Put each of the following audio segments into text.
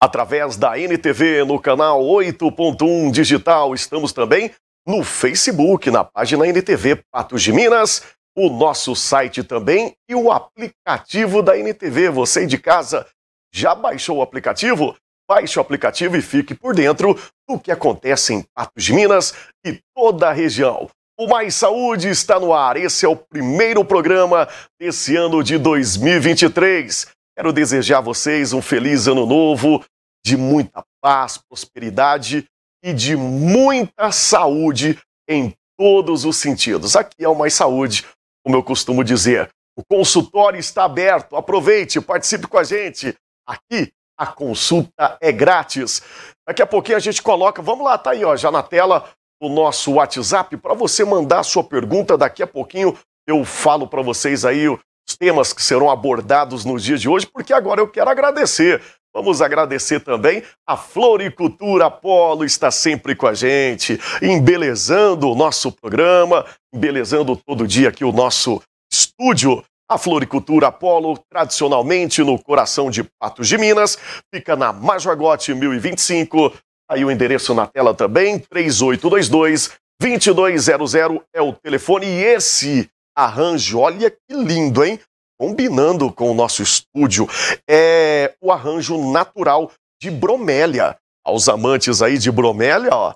através da NTV no canal 8.1 Digital. Estamos também no Facebook, na página NTV Patos de Minas, o nosso site também e o aplicativo da NTV. Você de casa já baixou o aplicativo? Baixe o aplicativo e fique por dentro do que acontece em Patos de Minas e toda a região. O Mais Saúde está no ar. Esse é o primeiro programa desse ano de 2023. Quero desejar a vocês um feliz ano novo, de muita paz, prosperidade e de muita saúde em todos os sentidos. Aqui é o Mais Saúde, como eu costumo dizer. O consultório está aberto, aproveite, participe com a gente. Aqui a consulta é grátis. Daqui a pouquinho a gente coloca, vamos lá, tá aí ó, já na tela o nosso WhatsApp para você mandar a sua pergunta. Daqui a pouquinho eu falo para vocês aí os temas que serão abordados nos dias de hoje, porque agora eu quero agradecer. Vamos agradecer também a Floricultura Apolo está sempre com a gente, embelezando o nosso programa, embelezando todo dia aqui o nosso estúdio. A Floricultura Apolo, tradicionalmente no coração de Patos de Minas, fica na Majogote 1025. Tá aí o endereço na tela também, 3822 2200 é o telefone e esse arranjo. Olha que lindo, hein? Combinando com o nosso estúdio. É o arranjo natural de bromélia. Aos amantes aí de bromélia, ó.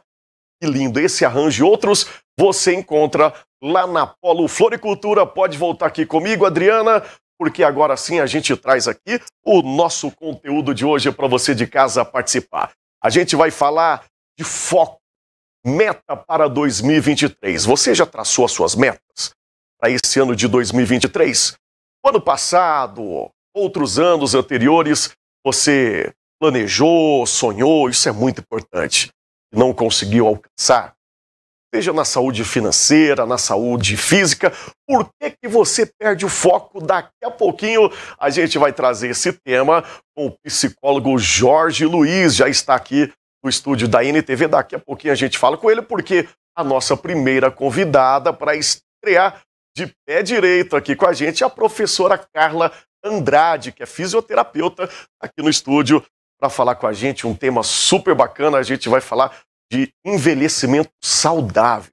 Que lindo esse arranjo e outros você encontra lá na Polo Floricultura. Pode voltar aqui comigo, Adriana, porque agora sim a gente traz aqui o nosso conteúdo de hoje para você de casa participar. A gente vai falar de foco, meta para 2023. Você já traçou as suas metas? para esse ano de 2023? O ano passado, outros anos anteriores, você planejou, sonhou, isso é muito importante, e não conseguiu alcançar? Seja na saúde financeira, na saúde física, por que, que você perde o foco? Daqui a pouquinho a gente vai trazer esse tema com o psicólogo Jorge Luiz, já está aqui no estúdio da NTV. Daqui a pouquinho a gente fala com ele, porque a nossa primeira convidada para estrear de pé direito aqui com a gente, a professora Carla Andrade, que é fisioterapeuta, tá aqui no estúdio para falar com a gente um tema super bacana. A gente vai falar de envelhecimento saudável.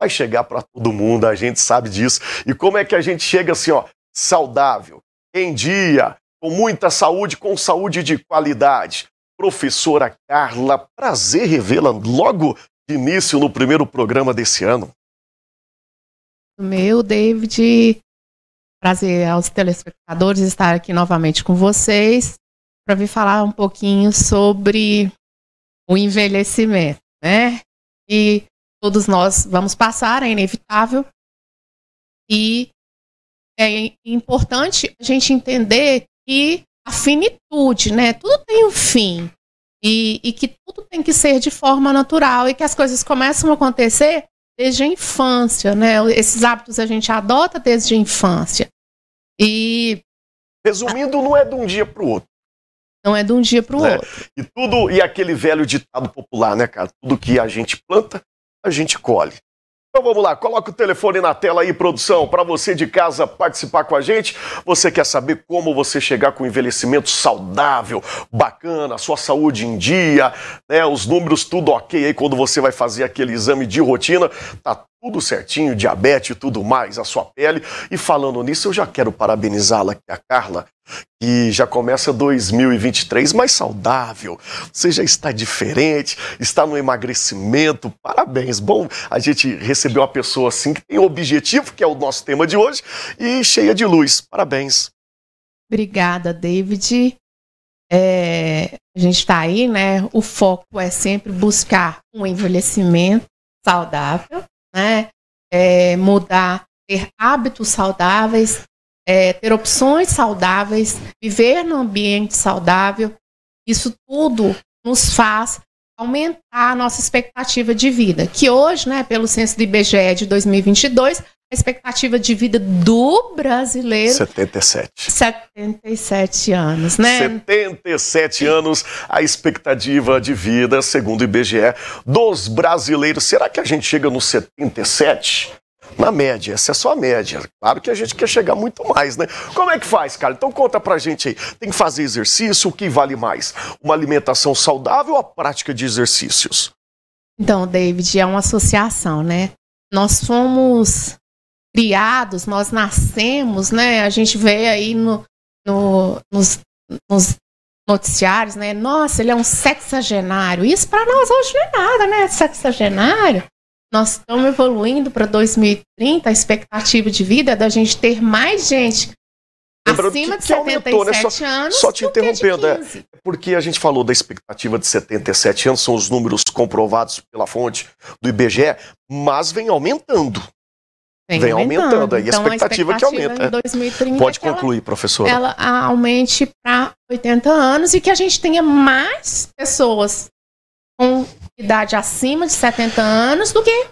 Vai chegar para todo mundo, a gente sabe disso. E como é que a gente chega assim, ó, saudável, em dia, com muita saúde, com saúde de qualidade. Professora Carla, prazer revê-la logo de início no primeiro programa desse ano meu, David. Prazer aos telespectadores estar aqui novamente com vocês para vir falar um pouquinho sobre o envelhecimento, né? E todos nós vamos passar, é inevitável. E é importante a gente entender que a finitude, né? Tudo tem um fim. E, e que tudo tem que ser de forma natural e que as coisas começam a acontecer desde a infância, né? Esses hábitos a gente adota desde a infância. E. Resumindo, não é de um dia para o outro. Não é de um dia para o né? outro. E tudo, e aquele velho ditado popular, né, cara? Tudo que a gente planta, a gente colhe. Então vamos lá, coloca o telefone na tela aí, produção, para você de casa participar com a gente. Você quer saber como você chegar com envelhecimento saudável, bacana, sua saúde em dia, né? Os números tudo ok aí quando você vai fazer aquele exame de rotina. Tá tudo certinho, diabetes e tudo mais, a sua pele. E falando nisso, eu já quero parabenizá-la aqui, a Carla, que já começa 2023 mais saudável. Você já está diferente, está no emagrecimento. Parabéns. Bom, a gente recebeu uma pessoa assim que tem objetivo, que é o nosso tema de hoje, e cheia de luz. Parabéns. Obrigada, David. É, a gente está aí, né? O foco é sempre buscar um envelhecimento saudável né? É, mudar, ter hábitos saudáveis, é, ter opções saudáveis, viver num ambiente saudável, isso tudo nos faz aumentar a nossa expectativa de vida, que hoje, né, pelo censo do IBGE de 2022, a expectativa de vida do brasileiro. 77. 77 anos, né? 77 anos a expectativa de vida, segundo o IBGE, dos brasileiros. Será que a gente chega nos 77? Na média, essa é só a média. Claro que a gente quer chegar muito mais, né? Como é que faz, cara? Então conta pra gente aí. Tem que fazer exercício? O que vale mais? Uma alimentação saudável ou a prática de exercícios? Então, David, é uma associação, né? Nós somos criados, nós nascemos, né? A gente vê aí no, no nos, nos, noticiários, né? Nossa, ele é um sexagenário. Isso para nós hoje não é nada, né? Sexagenário. Nós estamos evoluindo para 2030, a expectativa de vida é da gente ter mais gente Lembrando acima que, de 77 aumentou, né? só, anos. Só te interrompendo, é. é, porque a gente falou da expectativa de 77 anos, são os números comprovados pela fonte do IBGE, mas vem aumentando. Vem, vem aumentando. aumentando. Aí a expectativa, então a expectativa que aumenta. Em 2030 é Pode concluir, professor. Ela aumente para 80 anos e que a gente tenha mais pessoas com idade acima de 70 anos do que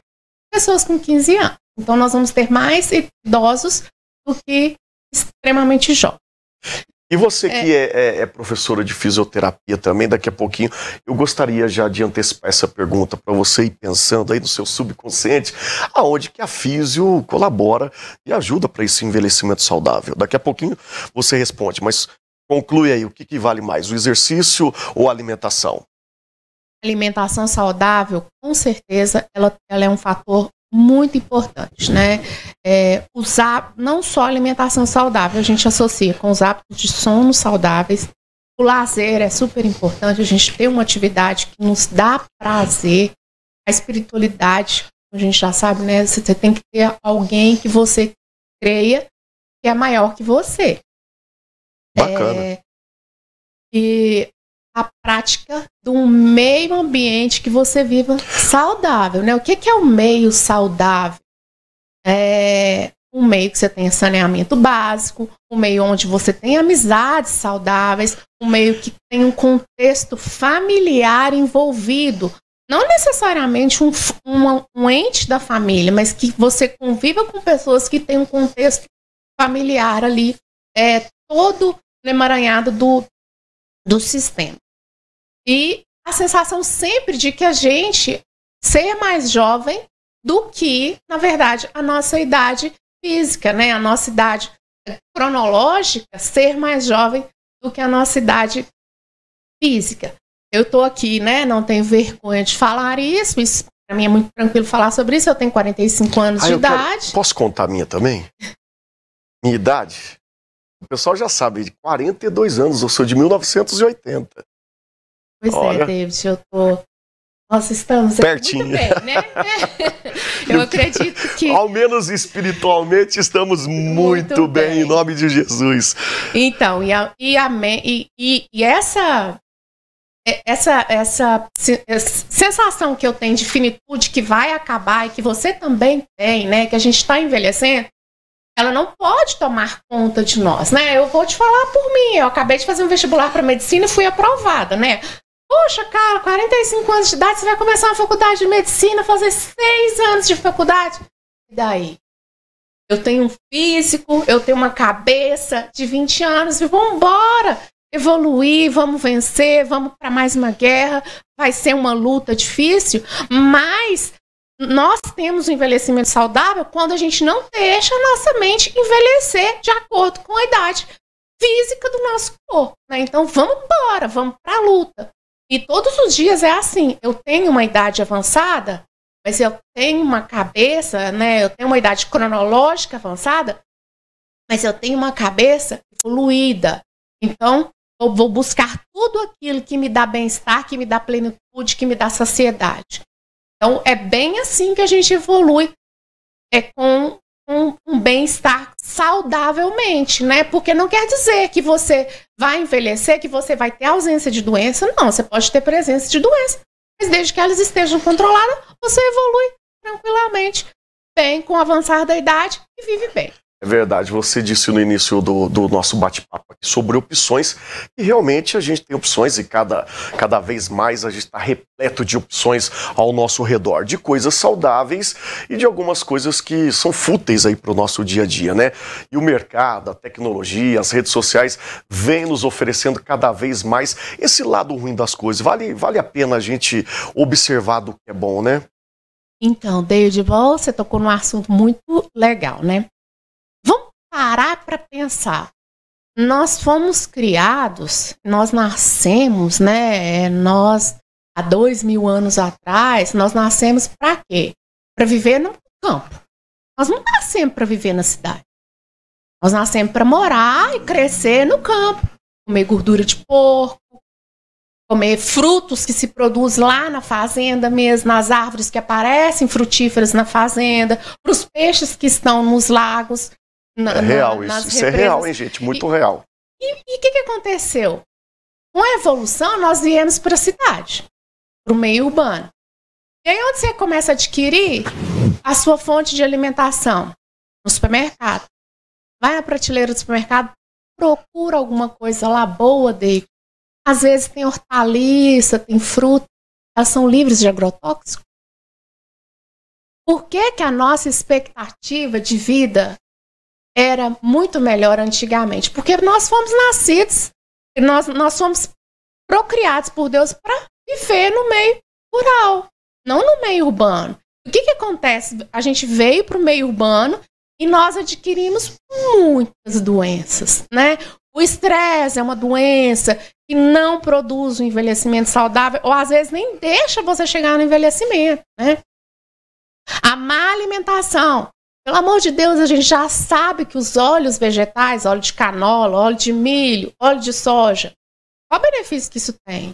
pessoas com 15 anos. Então nós vamos ter mais idosos do que extremamente jovens. E você é. que é, é, é, professora de fisioterapia também, daqui a pouquinho, eu gostaria já de antecipar essa pergunta para você ir pensando aí no seu subconsciente, aonde que a físio colabora e ajuda para esse envelhecimento saudável. Daqui a pouquinho você responde, mas conclui aí, o que, que vale mais, o exercício ou a alimentação? Alimentação saudável, com certeza, ela, ela é um fator muito importantes, né? É, usar não só alimentação saudável, a gente associa com os hábitos de sono saudáveis. O lazer é super importante, a gente tem uma atividade que nos dá prazer. A espiritualidade, a gente já sabe, né? Você tem que ter alguém que você creia que é maior que você. Bacana. É, e a prática do meio ambiente que você viva saudável, né? O que, que é o um meio saudável? É um meio que você tenha saneamento básico, um meio onde você tem amizades saudáveis, um meio que tem um contexto familiar envolvido. Não necessariamente um, um, um ente da família, mas que você conviva com pessoas que têm um contexto familiar ali, é, todo emaranhado do, do sistema. E a sensação sempre de que a gente ser mais jovem do que, na verdade, a nossa idade física, né? A nossa idade cronológica, ser mais jovem do que a nossa idade física. Eu tô aqui, né? Não tenho vergonha de falar isso. Isso para mim é muito tranquilo falar sobre isso. Eu tenho 45 anos ah, de idade. Quero... Posso contar a minha também? minha idade? O pessoal já sabe, de 42 anos, eu sou de 1980. Pois é, Olha. é, David, eu tô. Nós estamos é pertinho. Bem, né? eu acredito que. Ao menos espiritualmente estamos muito, muito bem, bem, em nome de Jesus. Então, e, a, e, a, e, e, e essa essa, essa sensação que eu tenho de finitude que vai acabar e que você também tem, né? Que a gente está envelhecendo, ela não pode tomar conta de nós, né? Eu vou te falar por mim. Eu acabei de fazer um vestibular para medicina e fui aprovada, né? Poxa, cara, 45 anos de idade, você vai começar uma faculdade de medicina, fazer seis anos de faculdade. E daí? Eu tenho um físico, eu tenho uma cabeça de 20 anos, e vamos embora! Evoluir, vamos vencer, vamos para mais uma guerra. Vai ser uma luta difícil, mas nós temos um envelhecimento saudável quando a gente não deixa a nossa mente envelhecer de acordo com a idade física do nosso corpo. Né? Então vamos embora, vamos para a luta. E todos os dias é assim. Eu tenho uma idade avançada, mas eu tenho uma cabeça, né? Eu tenho uma idade cronológica avançada, mas eu tenho uma cabeça evoluída. Então, eu vou buscar tudo aquilo que me dá bem-estar, que me dá plenitude, que me dá saciedade. Então, é bem assim que a gente evolui é com um, um bem-estar saudavelmente, né? Porque não quer dizer que você vai envelhecer, que você vai ter ausência de doença, não. Você pode ter presença de doença, mas desde que elas estejam controladas, você evolui tranquilamente, bem com o avançar da idade e vive bem. É verdade, você disse no início do, do nosso bate-papo sobre opções, e realmente a gente tem opções e cada, cada vez mais a gente está repleto de opções ao nosso redor, de coisas saudáveis e de algumas coisas que são fúteis aí para o nosso dia a dia, né? E o mercado, a tecnologia, as redes sociais vêm nos oferecendo cada vez mais esse lado ruim das coisas. Vale, vale a pena a gente observar do que é bom, né? Então, David, você tocou num assunto muito legal, né? parar para pensar, nós fomos criados, nós nascemos, né? Nós, há dois mil anos atrás, nós nascemos para quê? Para viver no campo. Nós não nascemos para viver na cidade. Nós nascemos para morar e crescer no campo, comer gordura de porco, comer frutos que se produzem lá na fazenda mesmo, nas árvores que aparecem frutíferas na fazenda, para os peixes que estão nos lagos. Na, é real na, isso. Isso represas. é real, hein, gente? Muito e, real. E o que, que aconteceu? Com a evolução, nós viemos para a cidade, para o meio urbano. E aí, onde você começa a adquirir a sua fonte de alimentação? No supermercado. Vai na prateleira do supermercado, procura alguma coisa lá boa, Deico. Às vezes tem hortaliça, tem fruta, elas são livres de agrotóxico. Por que, que a nossa expectativa de vida era muito melhor antigamente, porque nós fomos nascidos, nós, nós fomos procriados por Deus para viver no meio rural, não no meio urbano. O que, que acontece? A gente veio para o meio urbano e nós adquirimos muitas doenças, né? O estresse é uma doença que não produz um envelhecimento saudável, ou às vezes nem deixa você chegar no envelhecimento, né? A má alimentação pelo amor de Deus, a gente já sabe que os óleos vegetais, óleo de canola, óleo de milho, óleo de soja, qual benefício que isso tem?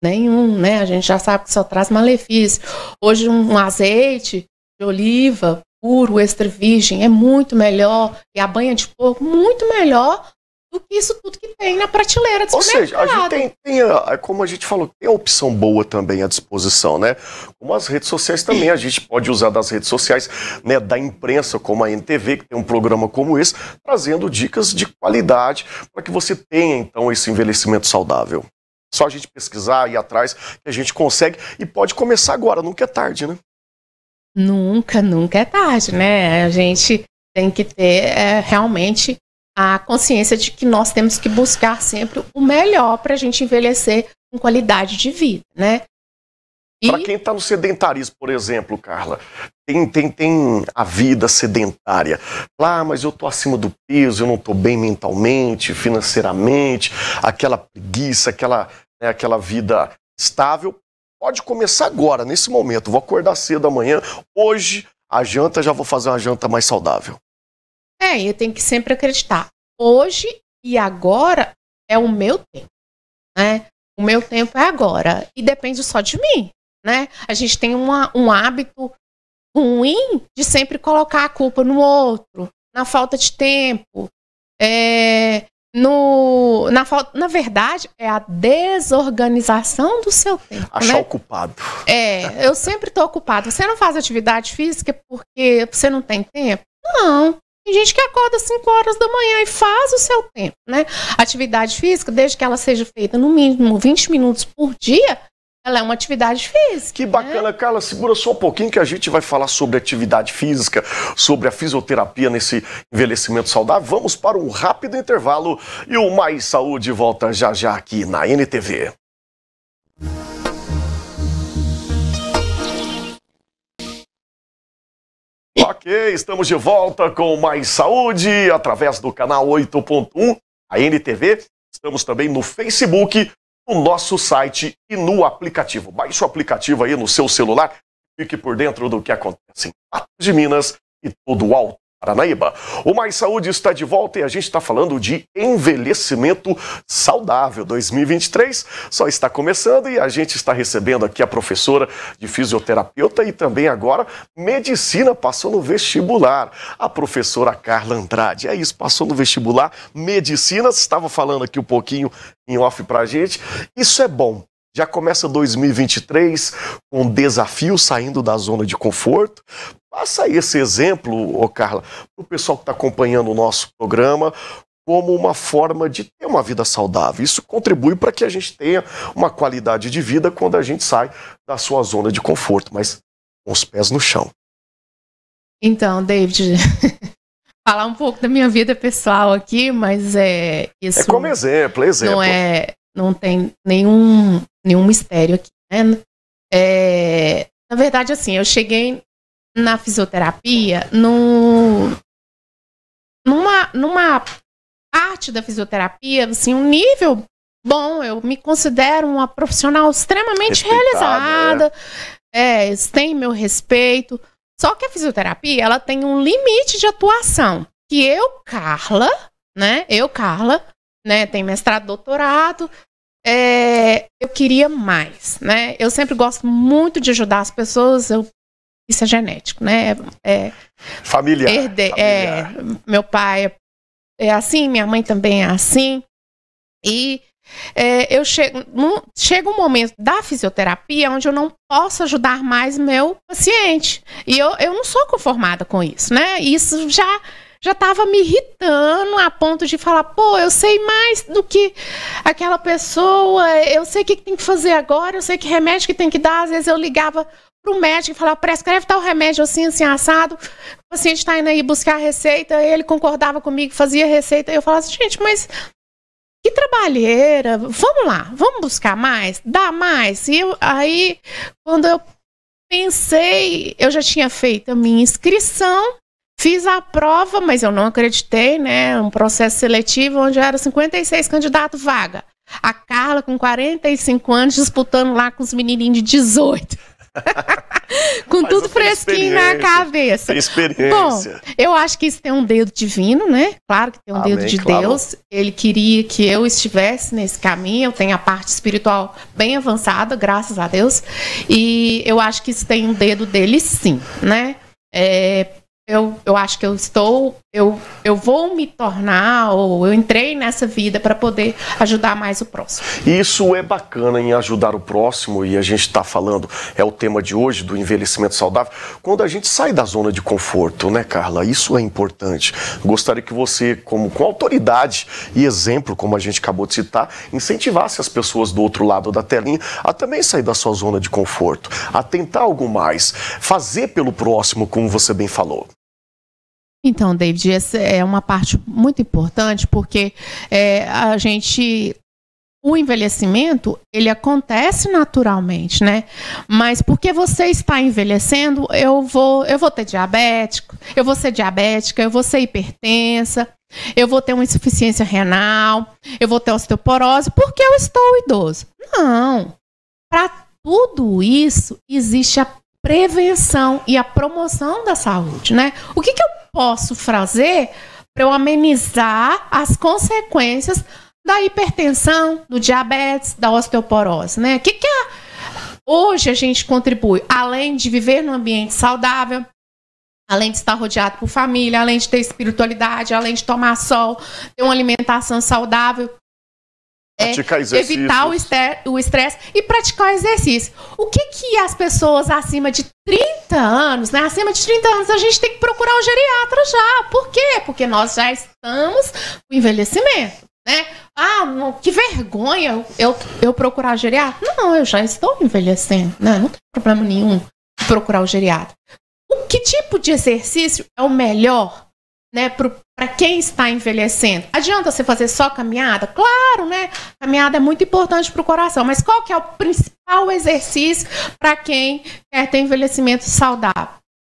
Nenhum, né? A gente já sabe que só traz malefício. Hoje, um azeite de oliva puro, extra virgem, é muito melhor. E a banha de porco, muito melhor do que isso tudo que tem na prateleira do Ou seja, a gente tem, tem a, como a gente falou, tem a opção boa também à disposição, né? Como as redes sociais também, a gente pode usar das redes sociais, né, da imprensa, como a NTV, que tem um programa como esse, trazendo dicas de qualidade para que você tenha, então, esse envelhecimento saudável. Só a gente pesquisar, ir atrás, que a gente consegue e pode começar agora, nunca é tarde, né? Nunca, nunca é tarde, né? A gente tem que ter é, realmente a consciência de que nós temos que buscar sempre o melhor para a gente envelhecer com qualidade de vida, né? E... Para quem está no sedentarismo, por exemplo, Carla, tem, tem, tem a vida sedentária. ah, mas eu estou acima do peso, eu não estou bem mentalmente, financeiramente, aquela preguiça, aquela, né, aquela vida estável. Pode começar agora, nesse momento. Vou acordar cedo amanhã. Hoje, a janta, já vou fazer uma janta mais saudável. É, eu tenho que sempre acreditar. Hoje e agora é o meu tempo, né? O meu tempo é agora e depende só de mim, né? A gente tem uma, um hábito ruim de sempre colocar a culpa no outro, na falta de tempo, é, no, na, falta, na verdade, é a desorganização do seu tempo. Achar né? ocupado. É, eu sempre estou ocupado. Você não faz atividade física porque você não tem tempo? Não. Tem gente que acorda às 5 horas da manhã e faz o seu tempo, né? Atividade física, desde que ela seja feita no mínimo 20 minutos por dia, ela é uma atividade física. Que né? bacana, né? Carla. Segura só um pouquinho que a gente vai falar sobre atividade física, sobre a fisioterapia nesse envelhecimento saudável. Vamos para um rápido intervalo e o Mais Saúde volta já já aqui na NTV. Ok, estamos de volta com mais saúde através do canal 8.1, a NTV. Estamos também no Facebook, no nosso site e no aplicativo. Baixe o aplicativo aí no seu celular, fique por dentro do que acontece em de Minas e todo o alto Paranaíba. O Mais Saúde está de volta e a gente está falando de envelhecimento saudável. 2023 só está começando e a gente está recebendo aqui a professora de fisioterapeuta e também agora medicina passou no vestibular, a professora Carla Andrade. É isso, passou no vestibular, medicina, estava falando aqui um pouquinho em off para a gente. Isso é bom, já começa 2023 com um desafio saindo da zona de conforto. Passa aí esse exemplo, ô Carla, para o pessoal que está acompanhando o nosso programa, como uma forma de ter uma vida saudável. Isso contribui para que a gente tenha uma qualidade de vida quando a gente sai da sua zona de conforto, mas com os pés no chão. Então, David, falar um pouco da minha vida pessoal aqui, mas é, é isso. É como exemplo, exemplo. Não é, não tem nenhum nenhum mistério aqui, né? É, na verdade, assim, eu cheguei na fisioterapia no, numa, numa parte da fisioterapia, assim, um nível bom. Eu me considero uma profissional extremamente é. realizada. É. é, tem meu respeito. Só que a fisioterapia, ela tem um limite de atuação. Que eu, Carla, né? Eu, Carla, né? Tem mestrado, doutorado, é, eu queria mais, né? Eu sempre gosto muito de ajudar as pessoas, eu, isso é genético, né? É, é familiar. Herde, é, familiar. É, meu pai é assim, minha mãe também é assim. E é, eu chego, chega um momento da fisioterapia onde eu não posso ajudar mais meu paciente. E eu, eu não sou conformada com isso, né? Isso já já estava me irritando a ponto de falar, pô, eu sei mais do que aquela pessoa, eu sei o que tem que fazer agora, eu sei que remédio que tem que dar. Às vezes eu ligava para o médico e falava, prescreve tal remédio assim, assim, assado. O paciente está indo aí buscar a receita, ele concordava comigo, fazia receita. Eu falava assim, gente, mas que trabalheira, vamos lá, vamos buscar mais, dá mais. E eu, aí, quando eu pensei, eu já tinha feito a minha inscrição, Fiz a prova, mas eu não acreditei, né? Um processo seletivo onde era 56 candidatos vaga. A Carla, com 45 anos, disputando lá com os menininhos de 18. com Mas tudo fresquinho na cabeça. Bom, eu acho que isso tem um dedo divino, né? Claro que tem um Amém, dedo de claro. Deus. Ele queria que eu estivesse nesse caminho. Eu tenho a parte espiritual bem avançada, graças a Deus. E eu acho que isso tem um dedo dele, sim, né? É, eu, eu acho que eu estou, eu, eu vou me tornar, ou eu entrei nessa vida para poder ajudar mais o próximo. Isso é bacana em ajudar o próximo, e a gente está falando, é o tema de hoje, do envelhecimento saudável, quando a gente sai da zona de conforto, né, Carla? Isso é importante. Gostaria que você, como com autoridade e exemplo, como a gente acabou de citar, incentivasse as pessoas do outro lado da telinha a também sair da sua zona de conforto, a tentar algo mais, fazer pelo próximo, como você bem falou. Então, David, essa é uma parte muito importante porque é, a gente o envelhecimento ele acontece naturalmente, né? Mas porque você está envelhecendo, eu vou eu vou ter diabético, eu vou ser diabética, eu vou ser hipertensa, eu vou ter uma insuficiência renal, eu vou ter osteoporose porque eu estou idoso. Não. Para tudo isso existe a prevenção e a promoção da saúde, né? O que, que eu posso fazer para eu amenizar as consequências da hipertensão, do diabetes, da osteoporose, né? O que, que é? hoje a gente contribui, além de viver num ambiente saudável, além de estar rodeado por família, além de ter espiritualidade, além de tomar sol, ter uma alimentação saudável, é, evitar o estresse, e praticar exercício. O que que as pessoas acima de 30 anos, né? Acima de 30 anos a gente tem que procurar um geriatra já. Por quê? Porque nós já estamos no envelhecimento, né? Ah, não, que vergonha eu, eu procurar geriatra. Não, eu já estou envelhecendo, né? Não tem problema nenhum procurar o geriatra. O que tipo de exercício é o melhor, né, para quem está envelhecendo. Adianta você fazer só caminhada? Claro, né? Caminhada é muito importante para o coração, mas qual que é o principal exercício para quem quer ter envelhecimento saudável?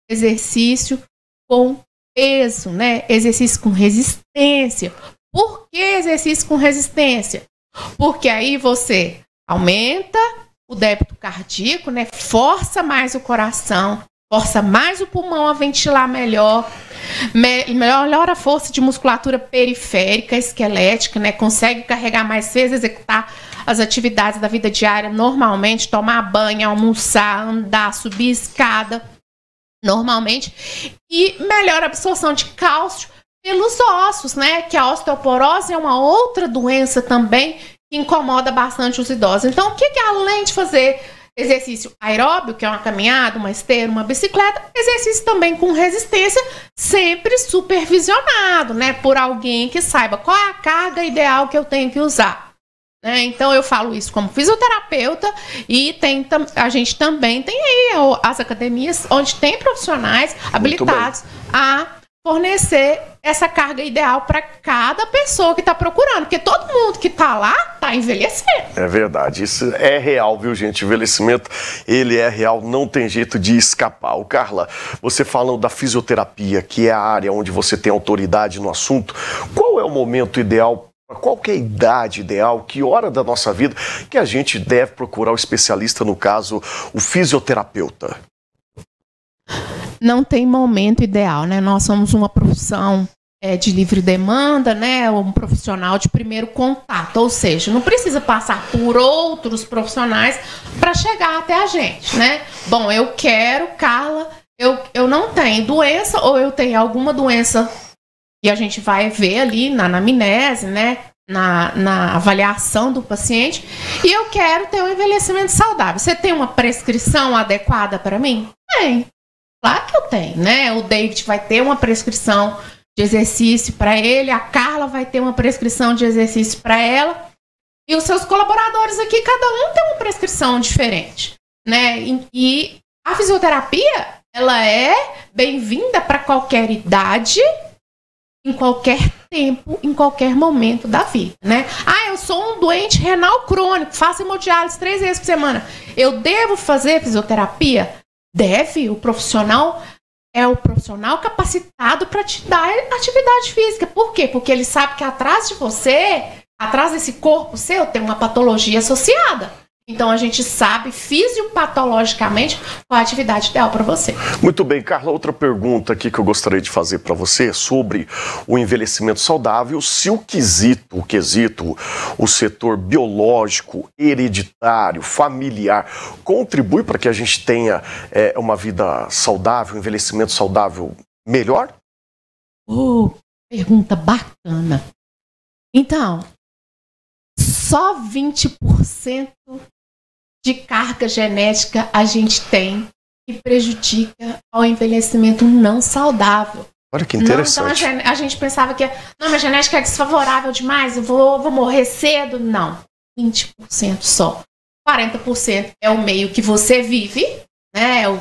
Exercício com peso, né? Exercício com resistência. Por que exercício com resistência? Porque aí você aumenta o débito cardíaco, né? Força mais o coração, força mais o pulmão a ventilar melhor melhora a força de musculatura periférica, esquelética, né? Consegue carregar mais peso, executar as atividades da vida diária normalmente, tomar banho, almoçar, andar, subir escada normalmente. E melhora a absorção de cálcio pelos ossos, né? Que a osteoporose é uma outra doença também que incomoda bastante os idosos. Então, o que, que além de fazer Exercício aeróbio, que é uma caminhada, uma esteira, uma bicicleta. Exercício também com resistência, sempre supervisionado, né? Por alguém que saiba qual é a carga ideal que eu tenho que usar. Né? Então eu falo isso como fisioterapeuta e tem, a gente também tem aí as academias onde tem profissionais habilitados a fornecer essa carga ideal para cada pessoa que está procurando, porque todo mundo que está lá está envelhecendo. É verdade, isso é real, viu gente? Envelhecimento, ele é real, não tem jeito de escapar. O Carla, você falando da fisioterapia, que é a área onde você tem autoridade no assunto, qual é o momento ideal qual é a idade ideal, que hora da nossa vida que a gente deve procurar o especialista, no caso, o fisioterapeuta? não tem momento ideal, né? Nós somos uma profissão é, de livre demanda, né? Um profissional de primeiro contato, ou seja, não precisa passar por outros profissionais para chegar até a gente, né? Bom, eu quero, Carla, eu, eu não tenho doença ou eu tenho alguma doença e a gente vai ver ali na anamnese, né? Na, na avaliação do paciente e eu quero ter um envelhecimento saudável. Você tem uma prescrição adequada para mim? Tem. Claro que eu tenho, né? O David vai ter uma prescrição de exercício para ele, a Carla vai ter uma prescrição de exercício para ela. E os seus colaboradores aqui, cada um tem uma prescrição diferente, né? E a fisioterapia, ela é bem-vinda para qualquer idade, em qualquer tempo, em qualquer momento da vida, né? Ah, eu sou um doente renal crônico, faço hemodiálise três vezes por semana. Eu devo fazer fisioterapia? deve, o profissional é o profissional capacitado para te dar atividade física. Por quê? Porque ele sabe que atrás de você, atrás desse corpo seu, tem uma patologia associada. Então a gente sabe fisiopatologicamente qual a atividade ideal para você. Muito bem, Carla, outra pergunta aqui que eu gostaria de fazer para você é sobre o envelhecimento saudável, se o quesito, o quesito, o setor biológico, hereditário, familiar, contribui para que a gente tenha é, uma vida saudável, um envelhecimento saudável melhor? Uh, pergunta bacana. Então, só 20% de carga genética a gente tem que prejudica ao envelhecimento não saudável. Olha que interessante. Não, então a, gente pensava que não, minha genética é desfavorável demais, eu vou, vou morrer cedo. Não, 20% só. 40% é o meio que você vive, né? É o,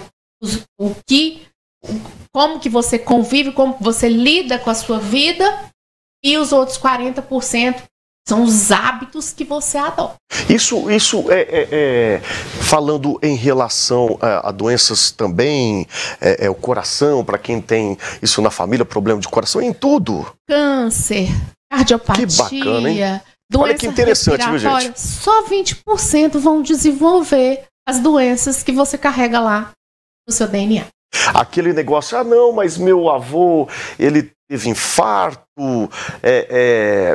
o, o que, o, como que você convive, como você lida com a sua vida, e os outros 40% são os hábitos que você adota. Isso, isso é, é, é falando em relação a, é, a doenças também, é, é o coração, para quem tem isso na família, problema de coração, em tudo. Câncer, cardiopatia. Que bacana, hein? Olha que interessante, viu, gente? Só 20% vão desenvolver as doenças que você carrega lá no seu DNA. Aquele negócio, ah não, mas meu avô, ele teve infarto, é,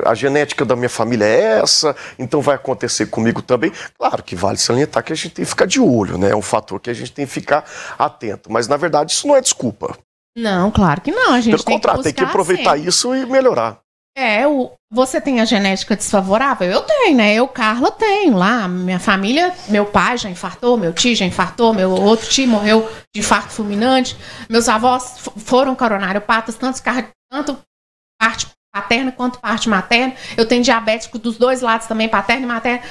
é, a genética da minha família é essa, então vai acontecer comigo também. Claro que vale salientar que a gente tem que ficar de olho, né? É um fator que a gente tem que ficar atento. Mas, na verdade, isso não é desculpa. Não, claro que não. A gente Pelo tem contrário, que tem que aproveitar sempre. isso e melhorar. É, o, você tem a genética desfavorável? Eu tenho, né? Eu, Carla, tenho lá. Minha família, meu pai já infartou, meu tio já infartou, meu outro tio morreu de infarto fulminante. Meus avós foram coronariopatas, tantos tanto parte paterna quanto parte materna. Eu tenho diabético dos dois lados também, paterno e materno.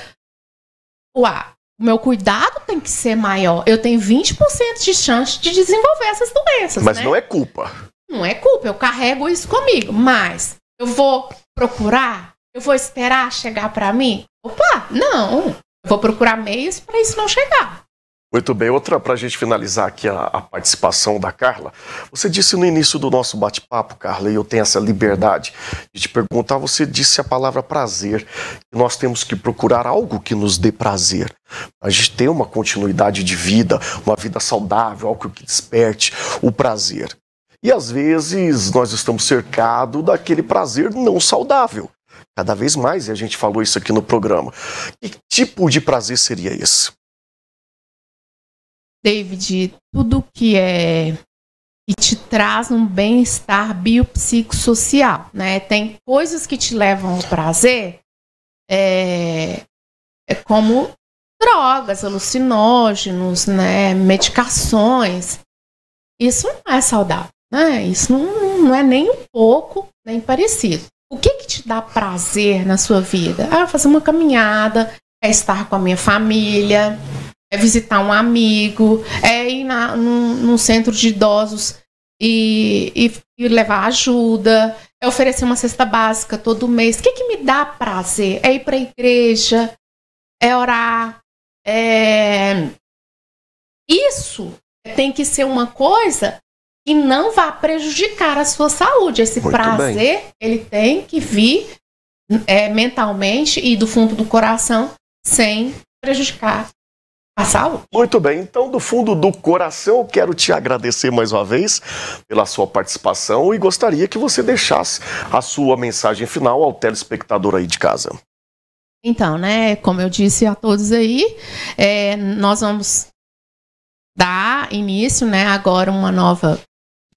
Uá, o meu cuidado tem que ser maior. Eu tenho 20% de chance de desenvolver essas doenças. Mas né? não é culpa. Não é culpa, eu carrego isso comigo. Mas eu vou procurar? Eu vou esperar chegar para mim? Opa, não. Eu vou procurar meios para isso não chegar. Muito bem, outra para a gente finalizar aqui a, a, participação da Carla. Você disse no início do nosso bate-papo, Carla, e eu tenho essa liberdade de te perguntar, você disse a palavra prazer, que nós temos que procurar algo que nos dê prazer. A gente tem uma continuidade de vida, uma vida saudável, algo que desperte o prazer. E às vezes nós estamos cercados daquele prazer não saudável. Cada vez mais, e a gente falou isso aqui no programa. Que tipo de prazer seria esse? David, tudo que é que te traz um bem-estar biopsicossocial, né? Tem coisas que te levam ao prazer, é, é como drogas, alucinógenos, né? Medicações. Isso não é saudável, né? Isso não, não é nem um pouco nem parecido. O que que te dá prazer na sua vida? Ah, fazer uma caminhada, é estar com a minha família, é visitar um amigo, é ir na, num, num centro de idosos e, e, e, levar ajuda, é oferecer uma cesta básica todo mês. O que, é que me dá prazer? É ir para a igreja, é orar. É... Isso tem que ser uma coisa que não vá prejudicar a sua saúde. Esse Muito prazer, bem. ele tem que vir é, mentalmente e do fundo do coração sem prejudicar Passal. Muito bem, então do fundo do coração eu quero te agradecer mais uma vez pela sua participação e gostaria que você deixasse a sua mensagem final ao telespectador aí de casa. Então, né, como eu disse a todos aí, é, nós vamos dar início, né, agora uma nova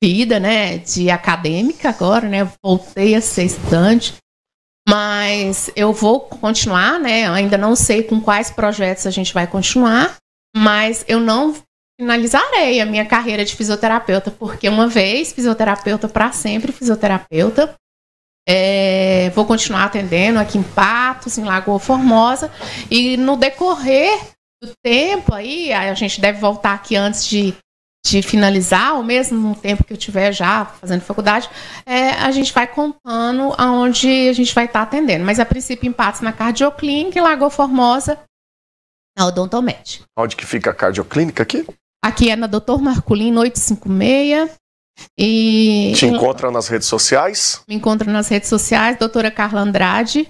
vida, né, de acadêmica agora, né, voltei a ser estudante, mas eu vou continuar, né? Ainda não sei com quais projetos a gente vai continuar, mas eu não finalizarei a minha carreira de fisioterapeuta, porque uma vez fisioterapeuta para sempre fisioterapeuta. É, vou continuar atendendo aqui em Patos, em Lagoa Formosa, e no decorrer do tempo aí, a gente deve voltar aqui antes de de finalizar, ou mesmo no tempo que eu tiver já fazendo faculdade, é, a gente vai contando aonde a gente vai estar tá atendendo. Mas a princípio, empates na Cardioclínica e Lagoa Formosa, na Odontomed. Onde que fica a Cardioclínica aqui? Aqui é na Doutor Marculino 856. E... Te encontra nas redes sociais? Me encontra nas redes sociais, doutora Carla Andrade,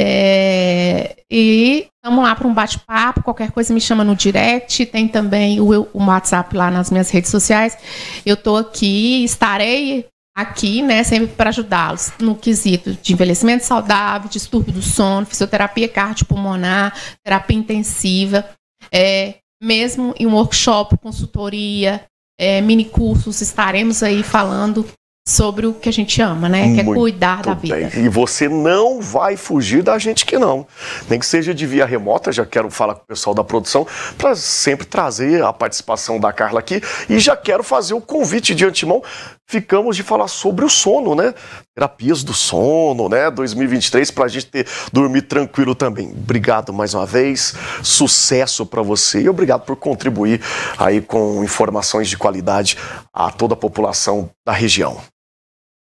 é, e vamos lá para um bate-papo, qualquer coisa me chama no direct, tem também o, o WhatsApp lá nas minhas redes sociais. Eu estou aqui, estarei aqui, né, sempre para ajudá-los no quesito de envelhecimento saudável, distúrbio do sono, fisioterapia cardiopulmonar, terapia intensiva, é, mesmo em um workshop, consultoria, é, mini cursos, estaremos aí falando sobre o que a gente ama, né? Que é cuidar da vida. Bem. E você não vai fugir da gente que não. Nem que seja de via remota, já quero falar com o pessoal da produção para sempre trazer a participação da Carla aqui e já quero fazer o convite de antemão. Ficamos de falar sobre o sono, né? Terapias do sono, né? 2023 para a gente ter dormir tranquilo também. Obrigado mais uma vez. Sucesso para você e obrigado por contribuir aí com informações de qualidade a toda a população da região.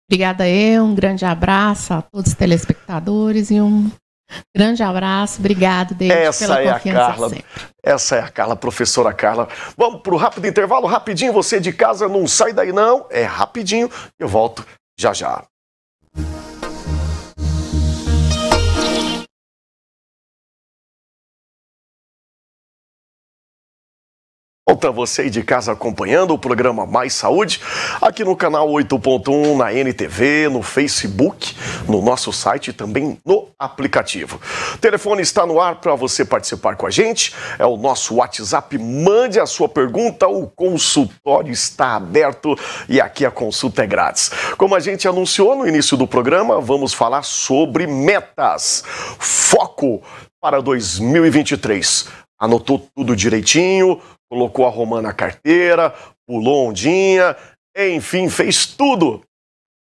Obrigada eu, um grande abraço a todos os telespectadores e um grande abraço. Obrigado, David, essa pela é confiança a Carla. Essa é a Carla, professora Carla. Vamos para o rápido intervalo, rapidinho. Você de casa não sai daí não, é rapidinho. Eu volto já já. volta, você aí de casa acompanhando o programa Mais Saúde, aqui no canal 8.1, na NTV, no Facebook, no nosso site e também no aplicativo. O telefone está no ar para você participar com a gente, é o nosso WhatsApp, mande a sua pergunta, o consultório está aberto e aqui a consulta é grátis. Como a gente anunciou no início do programa, vamos falar sobre metas. Foco para 2023. Anotou tudo direitinho, colocou a romã na carteira, pulou ondinha, enfim, fez tudo.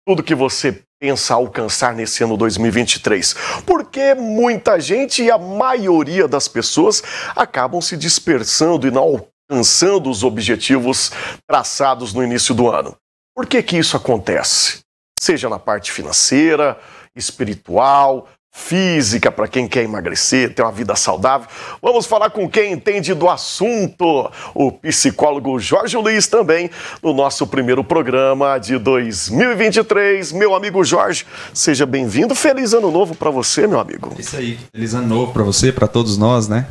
Tudo que você pensa alcançar nesse ano 2023. Porque muita gente e a maioria das pessoas acabam se dispersando e não alcançando os objetivos traçados no início do ano. Por que que isso acontece? Seja na parte financeira, espiritual, física para quem quer emagrecer, ter uma vida saudável. Vamos falar com quem entende do assunto, o psicólogo Jorge Luiz também, no nosso primeiro programa de 2023. Meu amigo Jorge, seja bem-vindo. Feliz ano novo para você, meu amigo. É isso aí. Feliz ano novo para você, para todos nós, né?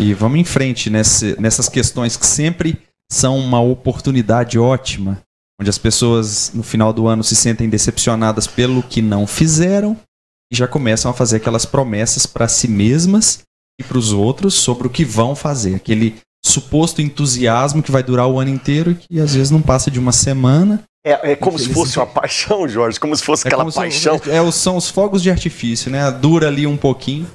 E vamos em frente nesse, nessas questões que sempre são uma oportunidade ótima, onde as pessoas no final do ano se sentem decepcionadas pelo que não fizeram e já começam a fazer aquelas promessas para si mesmas e para os outros sobre o que vão fazer. Aquele suposto entusiasmo que vai durar o ano inteiro e que às vezes não passa de uma semana. É, é como se fosse uma paixão, Jorge, como se fosse é aquela paixão. São, é, são os fogos de artifício, né? Dura ali um pouquinho.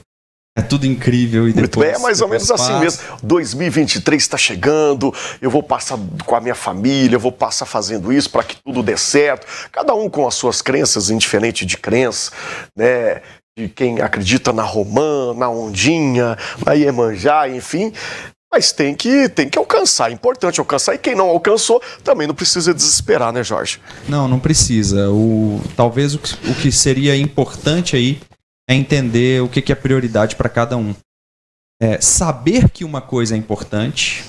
É tudo incrível e depois. É mais ou menos passa. assim mesmo. 2023 está chegando, eu vou passar com a minha família, eu vou passar fazendo isso para que tudo dê certo. Cada um com as suas crenças, indiferente de crença, né? De quem acredita na Romã, na Ondinha, na Iemanjá, enfim. Mas tem que, tem que alcançar, é importante alcançar. E quem não alcançou também não precisa desesperar, né, Jorge? Não, não precisa. O, talvez o que, o que seria importante aí é entender o que, que é prioridade para cada um. É saber que uma coisa é importante,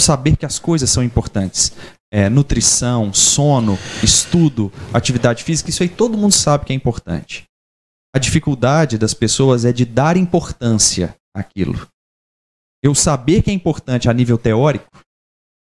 saber que as coisas são importantes. É, nutrição, sono, estudo, atividade física, isso aí todo mundo sabe que é importante. A dificuldade das pessoas é de dar importância àquilo. Eu saber que é importante a nível teórico,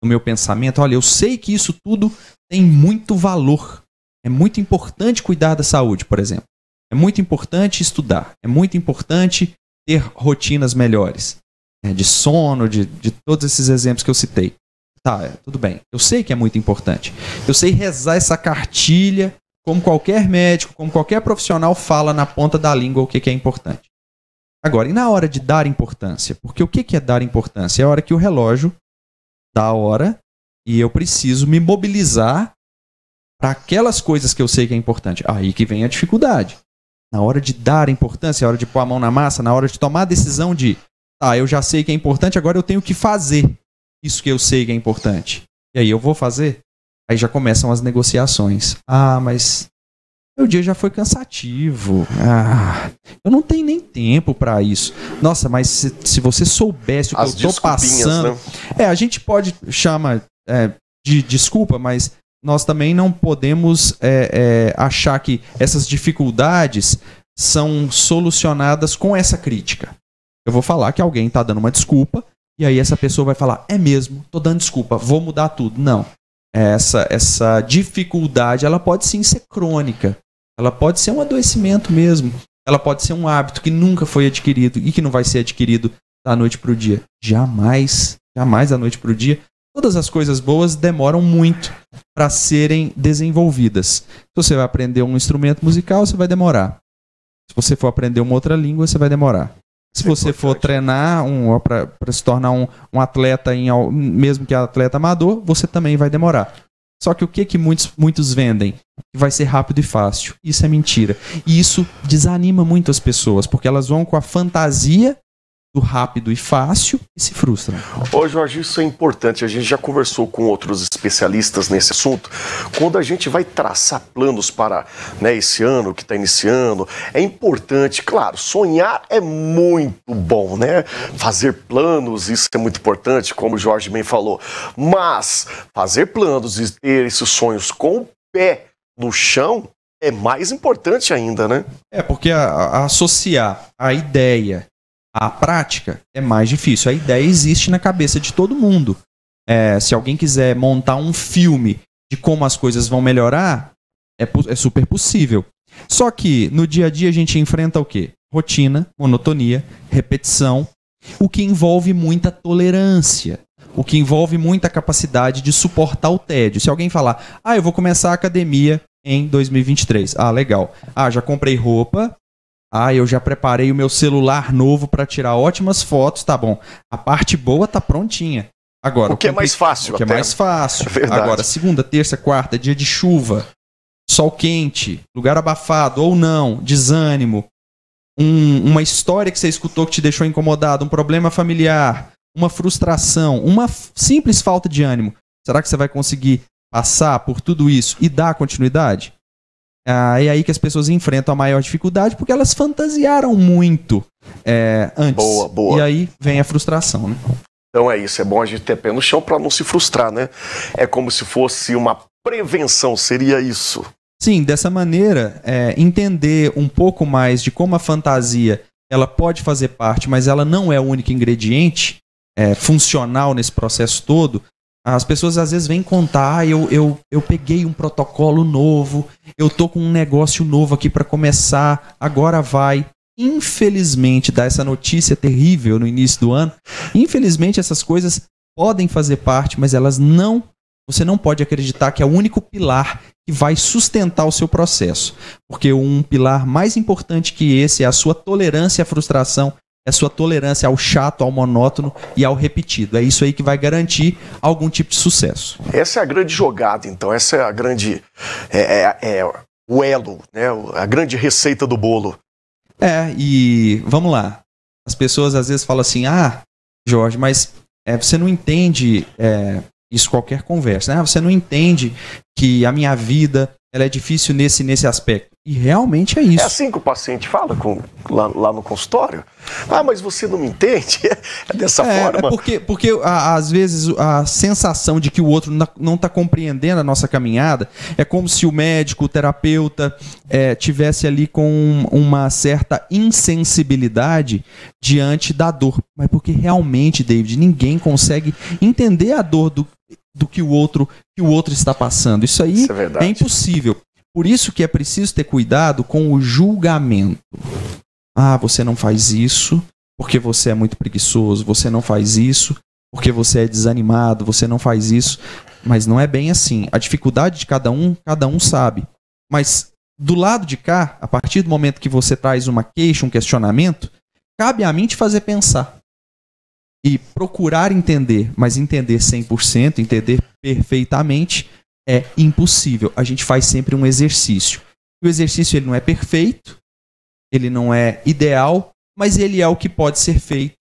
no meu pensamento, olha, eu sei que isso tudo tem muito valor. É muito importante cuidar da saúde, por exemplo. É muito importante estudar, é muito importante ter rotinas melhores, né, de sono, de, de todos esses exemplos que eu citei. Tá, é, tudo bem. Eu sei que é muito importante. Eu sei rezar essa cartilha, como qualquer médico, como qualquer profissional fala na ponta da língua o que, que é importante. Agora, e na hora de dar importância? Porque o que, que é dar importância? É a hora que o relógio dá a hora e eu preciso me mobilizar para aquelas coisas que eu sei que é importante. Aí que vem a dificuldade. Na hora de dar importância, na hora de pôr a mão na massa, na hora de tomar a decisão de, tá, eu já sei que é importante, agora eu tenho que fazer isso que eu sei que é importante. E aí eu vou fazer? Aí já começam as negociações. Ah, mas meu dia já foi cansativo. Ah, eu não tenho nem tempo para isso. Nossa, mas se, se você soubesse o que as eu tô passando. Né? É, a gente pode chama é, de desculpa, mas nós também não podemos é, é, achar que essas dificuldades são solucionadas com essa crítica. Eu vou falar que alguém está dando uma desculpa, e aí essa pessoa vai falar: é mesmo, tô dando desculpa, vou mudar tudo. Não. Essa, essa dificuldade ela pode sim ser crônica, ela pode ser um adoecimento mesmo, ela pode ser um hábito que nunca foi adquirido e que não vai ser adquirido da noite para o dia. Jamais, jamais da noite para o dia, todas as coisas boas demoram muito para serem desenvolvidas. Se você vai aprender um instrumento musical, você vai demorar. Se você for aprender uma outra língua, você vai demorar. Se é você é for treinar um, para se tornar um, um atleta, em, mesmo que atleta amador, você também vai demorar. Só que o que, que muitos, muitos vendem? Que vai ser rápido e fácil. Isso é mentira. E isso desanima muito as pessoas, porque elas vão com a fantasia do rápido e fácil e se frustram. Ô Jorge, isso é importante. A gente já conversou com outros especialistas nesse assunto. Quando a gente vai traçar planos para né, esse ano que está iniciando, é importante, claro, sonhar é muito bom, né? Fazer planos, isso é muito importante, como o Jorge bem falou. Mas fazer planos e ter esses sonhos com o pé no chão é mais importante ainda, né? É, porque a, a associar a ideia a prática é mais difícil. A ideia existe na cabeça de todo mundo. É, se alguém quiser montar um filme de como as coisas vão melhorar, é, é super possível. Só que no dia a dia a gente enfrenta o quê? Rotina, monotonia, repetição, o que envolve muita tolerância, o que envolve muita capacidade de suportar o tédio. Se alguém falar, ah, eu vou começar a academia em 2023, ah, legal. Ah, já comprei roupa, ah, eu já preparei o meu celular novo para tirar ótimas fotos, tá bom. A parte boa tá prontinha. Agora, o que é mais fácil, O que é até. é mais fácil. É verdade. Agora, segunda, terça, quarta, dia de chuva, sol quente, lugar abafado ou não, desânimo, um, uma história que você escutou que te deixou incomodado, um problema familiar, uma frustração, uma simples falta de ânimo. Será que você vai conseguir passar por tudo isso e dar continuidade? Ah, é aí que as pessoas enfrentam a maior dificuldade porque elas fantasiaram muito é, antes. Boa, boa. E aí vem a frustração, né? Então é isso, é bom a gente ter pé no chão para não se frustrar, né? É como se fosse uma prevenção, seria isso. Sim, dessa maneira, é, entender um pouco mais de como a fantasia ela pode fazer parte, mas ela não é o único ingrediente é, funcional nesse processo todo, as pessoas às vezes vêm contar, eu, eu, eu peguei um protocolo novo, eu tô com um negócio novo aqui para começar, agora vai. Infelizmente, dá essa notícia terrível no início do ano. Infelizmente, essas coisas podem fazer parte, mas elas não. Você não pode acreditar que é o único pilar que vai sustentar o seu processo. Porque um pilar mais importante que esse é a sua tolerância à frustração é sua tolerância ao chato, ao monótono e ao repetido. É isso aí que vai garantir algum tipo de sucesso. Essa é a grande jogada, então. Essa é a grande. É, é, é o elo, né? a grande receita do bolo. É, e vamos lá. As pessoas às vezes falam assim: ah, Jorge, mas é, você não entende é, isso qualquer conversa. Né? você não entende que a minha vida ela é difícil nesse nesse aspecto. E realmente é isso. É assim que o paciente fala com, lá, lá, no consultório. Ah, mas você não me entende? É dessa é, é forma. É porque, porque a, às vezes a sensação de que o outro não está compreendendo a nossa caminhada é como se o médico, o terapeuta, é, tivesse ali com uma certa insensibilidade diante da dor. Mas porque realmente, David, ninguém consegue entender a dor do, do que o outro que o outro está passando. Isso aí isso é, é impossível. Por isso que é preciso ter cuidado com o julgamento. Ah, você não faz isso porque você é muito preguiçoso, você não faz isso porque você é desanimado, você não faz isso. Mas não é bem assim. A dificuldade de cada um, cada um sabe. Mas do lado de cá, a partir do momento que você traz uma queixa, um questionamento, cabe a mim te fazer pensar e procurar entender, mas entender 100%, entender perfeitamente é impossível. A gente faz sempre um exercício. O exercício ele não é perfeito, ele não é ideal, mas ele é o que pode ser feito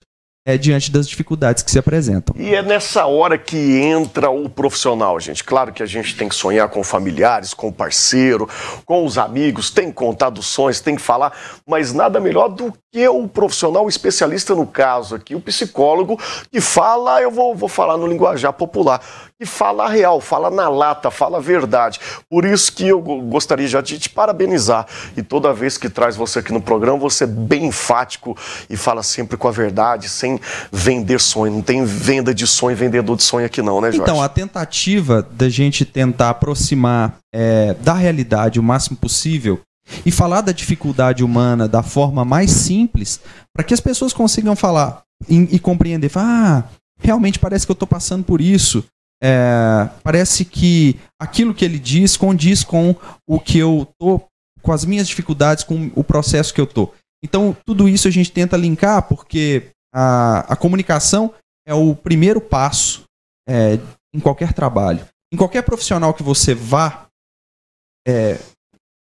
é, diante das dificuldades que se apresentam. E é nessa hora que entra o profissional, gente. Claro que a gente tem que sonhar com familiares, com parceiro, com os amigos, tem que contar dos sonhos, tem que falar, mas nada melhor do que o profissional o especialista no caso aqui, o psicólogo que fala, eu vou, vou falar no linguajar popular, que fala real, fala na lata, fala a verdade. Por isso que eu gostaria já de te parabenizar. E toda vez que traz você aqui no programa, você é bem enfático e fala sempre com a verdade, sem vender sonho. Não tem venda de sonho, vendedor de sonho aqui não, né, Jorge? Então, a tentativa da gente tentar aproximar é, da realidade o máximo possível e falar da dificuldade humana da forma mais simples, para que as pessoas consigam falar e, e compreender, ah, realmente parece que eu estou passando por isso. É, parece que aquilo que ele diz condiz com o que eu tô, com as minhas dificuldades, com o processo que eu tô. Então tudo isso a gente tenta linkar porque a, a comunicação é o primeiro passo é, em qualquer trabalho, em qualquer profissional que você vá é,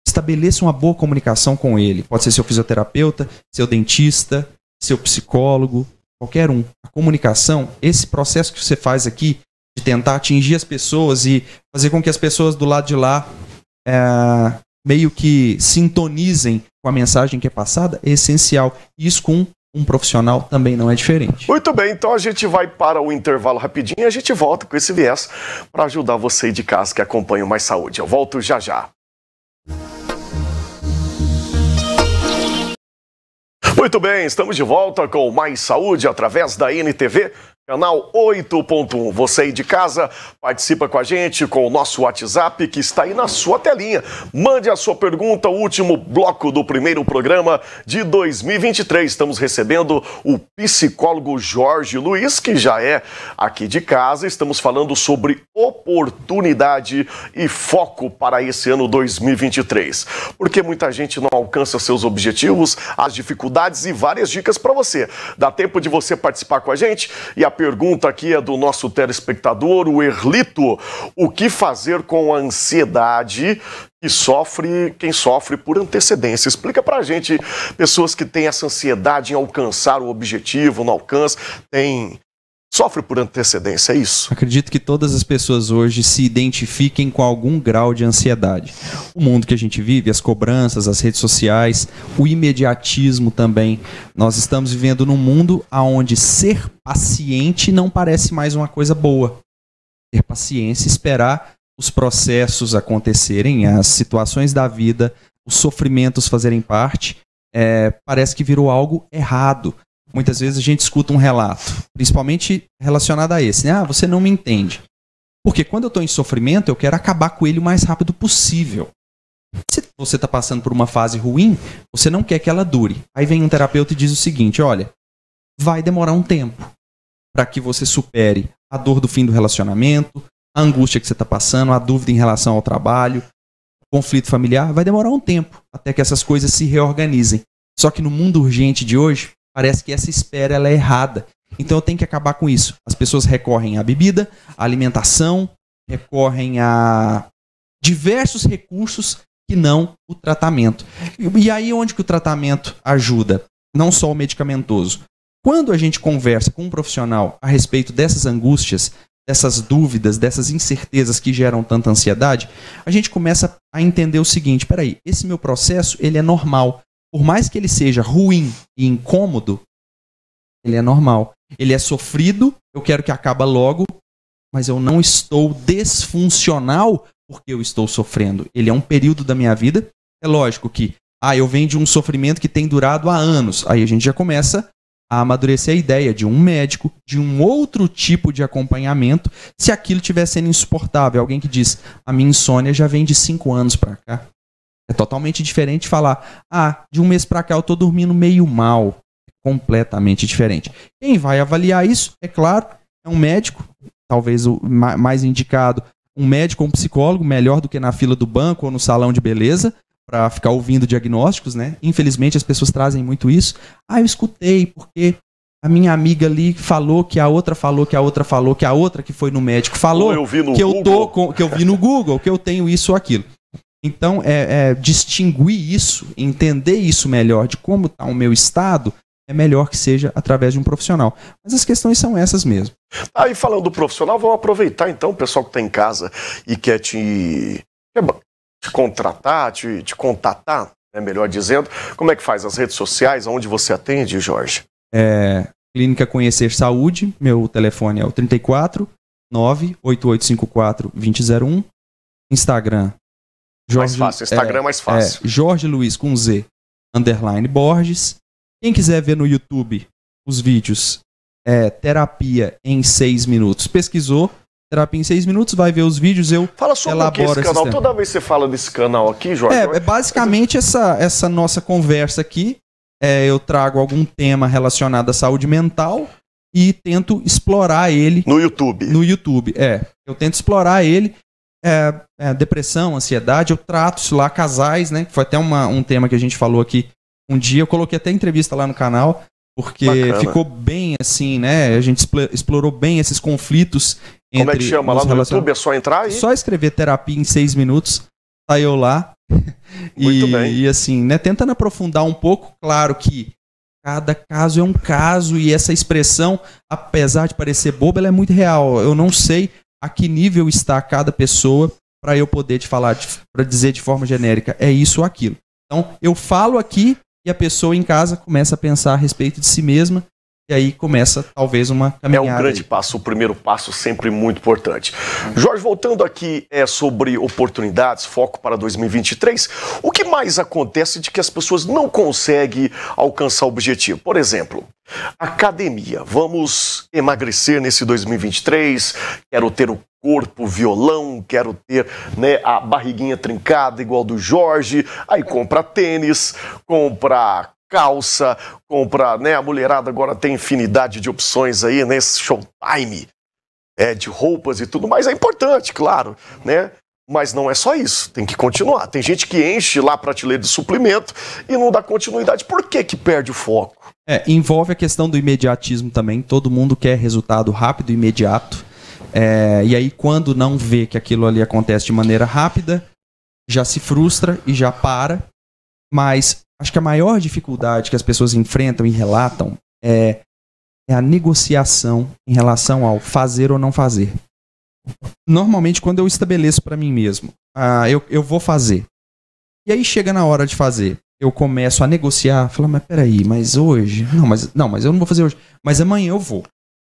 estabeleça uma boa comunicação com ele. Pode ser seu fisioterapeuta, seu dentista, seu psicólogo, qualquer um. A comunicação, esse processo que você faz aqui de tentar atingir as pessoas e fazer com que as pessoas do lado de lá é, meio que sintonizem com a mensagem que é passada, é essencial. Isso com um profissional também não é diferente. Muito bem, então a gente vai para o intervalo rapidinho e a gente volta com esse viés para ajudar você de casa que acompanha o Mais Saúde. Eu volto já já. Muito bem, estamos de volta com mais saúde através da NTV. Canal 8.1. Você aí de casa participa com a gente com o nosso WhatsApp que está aí na sua telinha. Mande a sua pergunta, último bloco do primeiro programa de 2023. Estamos recebendo o psicólogo Jorge Luiz, que já é aqui de casa. Estamos falando sobre oportunidade e foco para esse ano 2023. Porque muita gente não alcança seus objetivos, as dificuldades e várias dicas para você. Dá tempo de você participar com a gente e a pergunta aqui é do nosso telespectador, o Erlito. O que fazer com a ansiedade que sofre quem sofre por antecedência? Explica pra gente, pessoas que têm essa ansiedade em alcançar o objetivo, não alcança, tem sofre por antecedência, é isso? Acredito que todas as pessoas hoje se identifiquem com algum grau de ansiedade. O mundo que a gente vive, as cobranças, as redes sociais, o imediatismo também. Nós estamos vivendo num mundo onde ser paciente não parece mais uma coisa boa. Ter paciência, esperar os processos acontecerem, as situações da vida, os sofrimentos fazerem parte, é, parece que virou algo errado. Muitas vezes a gente escuta um relato, principalmente relacionado a esse, né? Ah, você não me entende. Porque quando eu estou em sofrimento, eu quero acabar com ele o mais rápido possível. Se você está passando por uma fase ruim, você não quer que ela dure. Aí vem um terapeuta e diz o seguinte: olha, vai demorar um tempo para que você supere a dor do fim do relacionamento, a angústia que você está passando, a dúvida em relação ao trabalho, conflito familiar. Vai demorar um tempo até que essas coisas se reorganizem. Só que no mundo urgente de hoje, Parece que essa espera ela é errada. Então eu tenho que acabar com isso. As pessoas recorrem à bebida, à alimentação, recorrem a diversos recursos que não o tratamento. E aí onde que o tratamento ajuda? Não só o medicamentoso. Quando a gente conversa com um profissional a respeito dessas angústias, dessas dúvidas, dessas incertezas que geram tanta ansiedade, a gente começa a entender o seguinte, peraí, esse meu processo ele é normal por mais que ele seja ruim e incômodo, ele é normal. Ele é sofrido, eu quero que acabe logo, mas eu não estou desfuncional porque eu estou sofrendo. Ele é um período da minha vida. É lógico que, ah, eu venho de um sofrimento que tem durado há anos. Aí a gente já começa a amadurecer a ideia de um médico, de um outro tipo de acompanhamento, se aquilo estiver sendo insuportável. Alguém que diz, a minha insônia já vem de cinco anos para cá. É totalmente diferente falar, ah, de um mês para cá eu tô dormindo meio mal. É completamente diferente. Quem vai avaliar isso, é claro, é um médico, talvez o mais indicado, um médico ou um psicólogo, melhor do que na fila do banco ou no salão de beleza, para ficar ouvindo diagnósticos, né? Infelizmente as pessoas trazem muito isso. Ah, eu escutei, porque a minha amiga ali falou que a outra falou que a outra falou que a outra que foi no médico falou eu no que eu tô com, que eu vi no Google que eu tenho isso ou aquilo. Então, é, é, distinguir isso, entender isso melhor, de como está o meu estado, é melhor que seja através de um profissional. Mas as questões são essas mesmo. Aí, ah, falando do profissional, vamos aproveitar então o pessoal que está em casa e quer te, te contratar, te, te contatar, né, melhor dizendo. Como é que faz? As redes sociais, aonde você atende, Jorge? É, Clínica Conhecer Saúde, meu telefone é o 34 98854 2001. Instagram, Jorge, mais fácil, Instagram é, mais é, fácil. É, Jorge Luiz com Z, underline Borges. Quem quiser ver no YouTube os vídeos é, Terapia em 6 Minutos, pesquisou. Terapia em 6 minutos, vai ver os vídeos, eu Fala sobre elaboro esse canal. Toda vez que você fala desse canal aqui, Jorge... É, é basicamente essa, essa nossa conversa aqui, é, eu trago algum tema relacionado à saúde mental e tento explorar ele... No YouTube. No YouTube, é. Eu tento explorar ele é, é, depressão, ansiedade, eu trato isso lá, casais, né? Foi até uma, um tema que a gente falou aqui um dia, eu coloquei até entrevista lá no canal, porque Bacana. ficou bem assim, né? A gente explorou bem esses conflitos. Como entre é que chama lá no relacion... YouTube? É só entrar aí, Só escrever terapia em seis minutos, tá eu lá. Muito e, bem. E assim, né? Tentando aprofundar um pouco, claro que Cada caso é um caso e essa expressão, apesar de parecer boba, ela é muito real. Eu não sei a que nível está cada pessoa para eu poder te falar, para dizer de forma genérica, é isso ou aquilo. Então, eu falo aqui e a pessoa em casa começa a pensar a respeito de si mesma e aí começa talvez uma caminhada. É um grande aí. passo, o primeiro passo sempre muito importante. Jorge, voltando aqui é sobre oportunidades, foco para 2023, o que mais acontece de que as pessoas não conseguem alcançar o objetivo? Por exemplo, academia. Vamos emagrecer nesse 2023, quero ter o corpo violão, quero ter né, a barriguinha trincada igual do Jorge, aí compra tênis, compra calça, comprar, né? A mulherada agora tem infinidade de opções aí nesse showtime, é, de roupas e tudo mais. É importante, claro, né? Mas não é só isso, tem que continuar. Tem gente que enche lá a prateleira de suplemento e não dá continuidade. Por que que perde o foco? É, envolve a questão do imediatismo também. Todo mundo quer resultado rápido e imediato. É, e aí, quando não vê que aquilo ali acontece de maneira rápida, já se frustra e já para mas acho que a maior dificuldade que as pessoas enfrentam e relatam é, é a negociação em relação ao fazer ou não fazer. Normalmente, quando eu estabeleço para mim mesmo, ah, eu, eu vou fazer. E aí chega na hora de fazer, eu começo a negociar, falar, mas peraí, mas hoje? Não, mas não, mas eu não vou fazer hoje. Mas amanhã eu vou.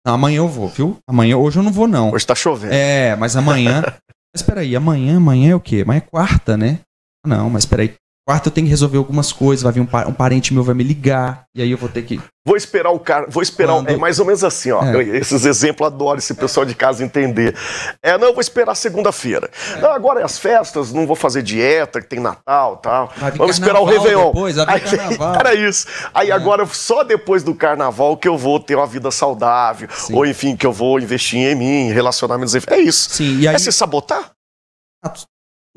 Não, amanhã eu vou, viu? Amanhã, hoje eu não vou, não. Hoje tá chovendo. É, mas amanhã. mas peraí, amanhã, amanhã é o quê? Amanhã é quarta, né? Não, mas peraí quarto eu tenho que resolver algumas coisas, vai vir um, par um, parente meu vai me ligar, e aí eu vou ter que. Vou esperar o cara, vou esperar. Quando... É mais ou menos assim, ó. É. Esses exemplos adoro esse pessoal é. de casa entender. É, não, eu vou esperar segunda-feira. É. Não, agora é as festas, não vou fazer dieta, que tem Natal tal. Vamos esperar o Réveillon. Depois, vai vir carnaval. Aí, era isso. Aí é. agora, só depois do carnaval que eu vou ter uma vida saudável, Sim. ou enfim, que eu vou investir em mim, relacionamentos. É isso. Sim, E aí... É se sabotar? Tá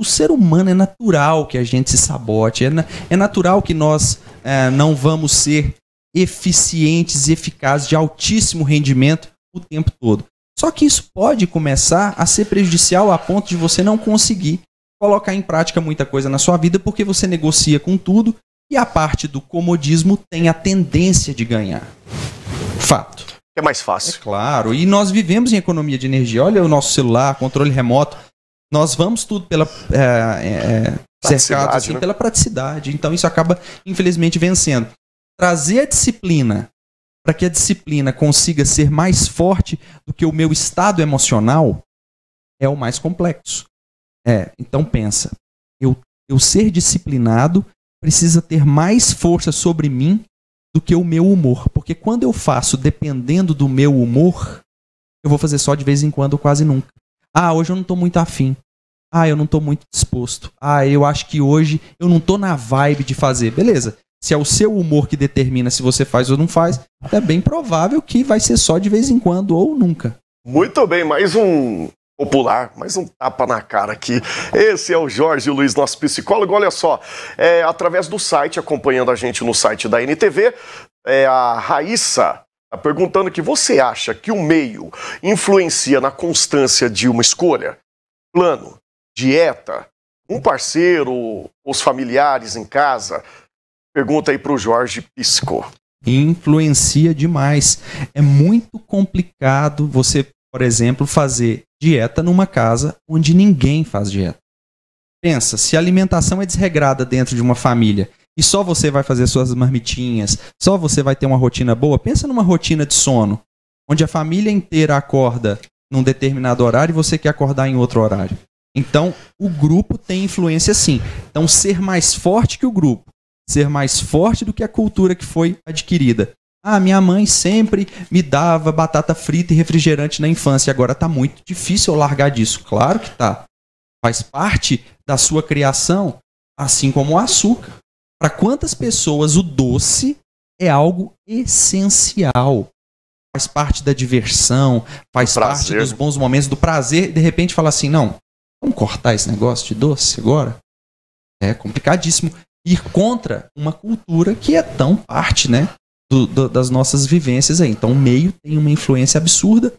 o ser humano é natural que a gente se sabote, é, na, é natural que nós é, não vamos ser eficientes e eficazes de altíssimo rendimento o tempo todo. Só que isso pode começar a ser prejudicial a ponto de você não conseguir colocar em prática muita coisa na sua vida porque você negocia com tudo e a parte do comodismo tem a tendência de ganhar. Fato. É mais fácil. É claro. E nós vivemos em economia de energia. Olha o nosso celular, controle remoto nós vamos tudo pela é, é, é cercado assim, né? pela praticidade. Então isso acaba infelizmente vencendo. Trazer a disciplina para que a disciplina consiga ser mais forte do que o meu estado emocional é o mais complexo. É, então pensa, eu, eu ser disciplinado precisa ter mais força sobre mim do que o meu humor, porque quando eu faço dependendo do meu humor, eu vou fazer só de vez em quando, quase nunca. Ah, hoje eu não tô muito afim. Ah, eu não tô muito disposto. Ah, eu acho que hoje eu não tô na vibe de fazer. Beleza. Se é o seu humor que determina se você faz ou não faz, é bem provável que vai ser só de vez em quando ou nunca. Muito bem, mais um popular, mais um tapa na cara aqui. Esse é o Jorge Luiz, nosso psicólogo. Olha só, é, através do site, acompanhando a gente no site da NTV, é, a Raíssa Tá perguntando que você acha que o meio influencia na constância de uma escolha? Plano, dieta, um parceiro, os familiares em casa? Pergunta aí para o Jorge Pisco. Influencia demais. É muito complicado você, por exemplo, fazer dieta numa casa onde ninguém faz dieta. Pensa, se a alimentação é desregrada dentro de uma família e só você vai fazer suas marmitinhas, só você vai ter uma rotina boa, pensa numa rotina de sono, onde a família inteira acorda num determinado horário e você quer acordar em outro horário. Então, o grupo tem influência sim. Então, ser mais forte que o grupo, ser mais forte do que a cultura que foi adquirida. Ah, minha mãe sempre me dava batata frita e refrigerante na infância, agora tá muito difícil eu largar disso. Claro que tá. Faz parte da sua criação, assim como o açúcar. Para quantas pessoas o doce é algo essencial. Faz parte da diversão, faz parte dos né? bons momentos, do prazer. De repente falar assim: não, vamos cortar esse negócio de doce agora? É complicadíssimo ir contra uma cultura que é tão parte né, do, do, das nossas vivências aí. Então, o meio tem uma influência absurda,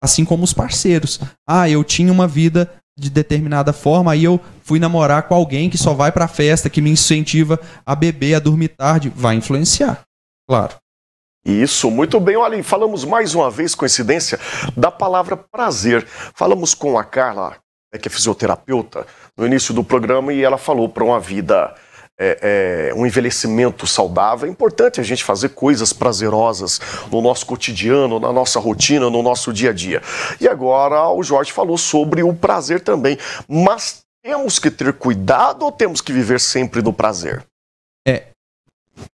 assim como os parceiros. Ah, eu tinha uma vida de determinada forma, aí eu fui namorar com alguém que só vai pra festa, que me incentiva a beber, a dormir tarde, vai influenciar, claro. Isso, muito bem. Olha, falamos mais uma vez, coincidência, da palavra prazer. Falamos com a Carla, é que é fisioterapeuta, no início do programa, e ela falou para uma vida é, é, um envelhecimento saudável, é importante a gente fazer coisas prazerosas no nosso cotidiano, na nossa rotina, no nosso dia a dia. E agora o Jorge falou sobre o prazer também, mas temos que ter cuidado ou temos que viver sempre no prazer? É,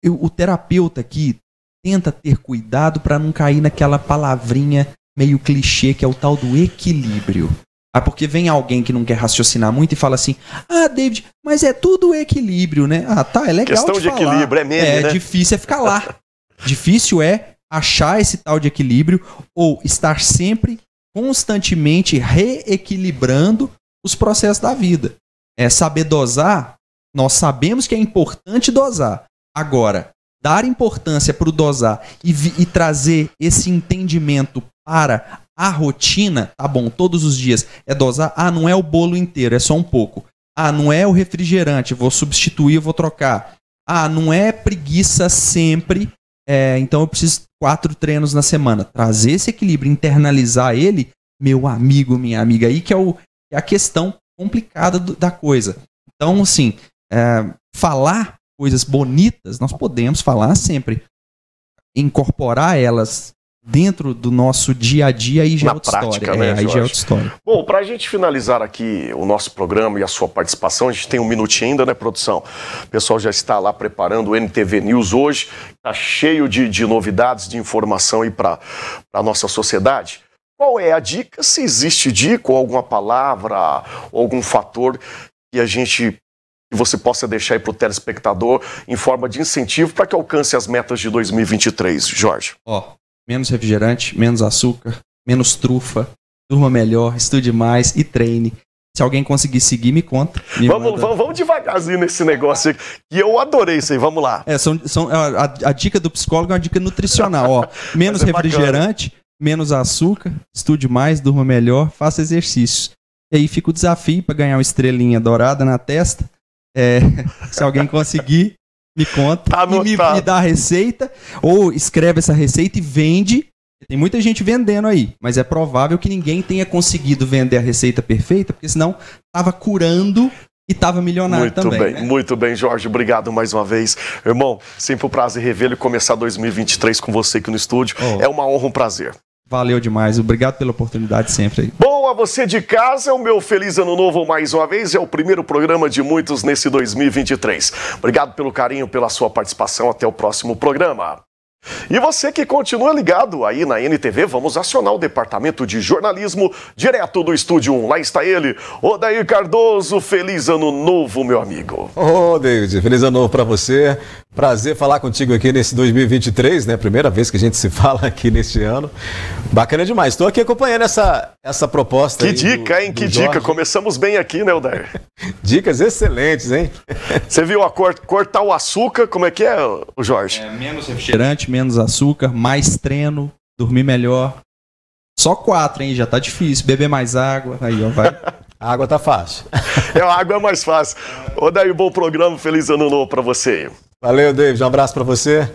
eu, o terapeuta aqui tenta ter cuidado para não cair naquela palavrinha meio clichê que é o tal do equilíbrio. Ah, porque vem alguém que não quer raciocinar muito e fala assim: Ah, David, mas é tudo equilíbrio, né? Ah, tá, é legal. Questão de, equilíbrio, é mesmo. É, né? difícil é ficar lá. difícil é achar esse tal de equilíbrio ou estar sempre, constantemente reequilibrando os processos da vida. É saber dosar. Nós sabemos que é importante dosar. Agora, dar importância para o dosar e, e trazer esse entendimento para a rotina, tá bom, todos os dias é dosar. Ah, não é o bolo inteiro, é só um pouco. Ah, não é o refrigerante, vou substituir, vou trocar. Ah, não é preguiça sempre, é, então eu preciso quatro treinos na semana. Trazer esse equilíbrio, internalizar ele, meu amigo, minha amiga, aí que é, o, é a questão complicada do, da coisa. Então, assim, é, falar coisas bonitas, nós podemos falar sempre. Incorporar elas dentro do nosso dia a dia aí já é Na é outra prática, história. Né, é, aí já é outra história. Bom, para a gente finalizar aqui o nosso programa e a sua participação, a gente tem um minutinho ainda, né, produção? O pessoal já está lá preparando o NTV News hoje, está cheio de, de novidades, de informação aí para a nossa sociedade. Qual é a dica? Se existe dica ou alguma palavra, ou algum fator que a gente que você possa deixar aí para o telespectador em forma de incentivo para que alcance as metas de 2023, Jorge? Ó, menos refrigerante, menos açúcar, menos trufa, durma melhor, estude mais e treine. Se alguém conseguir seguir, me conta. Me vamos, vamos, vamos, devagarzinho nesse negócio aqui, que eu adorei isso aí, vamos lá. É, são, são, a, a dica do psicólogo é uma dica nutricional, ó. Menos é refrigerante, bacana. menos açúcar, estude mais, durma melhor, faça exercícios. E aí fica o desafio para ganhar uma estrelinha dourada na testa. É, se alguém conseguir, me conta, tá me, me dá a receita, ou escreve essa receita e vende. Tem muita gente vendendo aí, mas é provável que ninguém tenha conseguido vender a receita perfeita, porque senão estava curando e estava milionário muito também. Bem, né? Muito bem, Jorge. Obrigado mais uma vez. Irmão, sempre um prazer revê-lo e começar 2023 com você aqui no estúdio. Oh. É uma honra, um prazer. Valeu demais, obrigado pela oportunidade sempre. Aí. Bom, a você de casa, o meu feliz ano novo mais uma vez. É o primeiro programa de muitos nesse 2023. Obrigado pelo carinho, pela sua participação. Até o próximo programa. E você que continua ligado aí na NTV, vamos acionar o departamento de jornalismo direto do estúdio 1. Lá está ele, Odair Cardoso. Feliz ano novo, meu amigo. Ô, oh, David, feliz ano novo para você. Prazer falar contigo aqui nesse 2023, né? Primeira vez que a gente se fala aqui neste ano. Bacana demais. Estou aqui acompanhando essa, essa proposta. Que dica, do, hein? Do que Jorge. dica. Começamos bem aqui, né, Elder? Dicas excelentes, hein? Você viu a cor, cortar o açúcar? Como é que é, o Jorge? É, menos refrigerante, menos açúcar, mais treino, dormir melhor. Só quatro, hein? Já tá difícil. Beber mais água. Aí, ó, vai. A água tá fácil. é, a água é mais fácil. Ô, Daí, bom programa. Feliz ano novo para você. Valeu, David. Um abraço para você.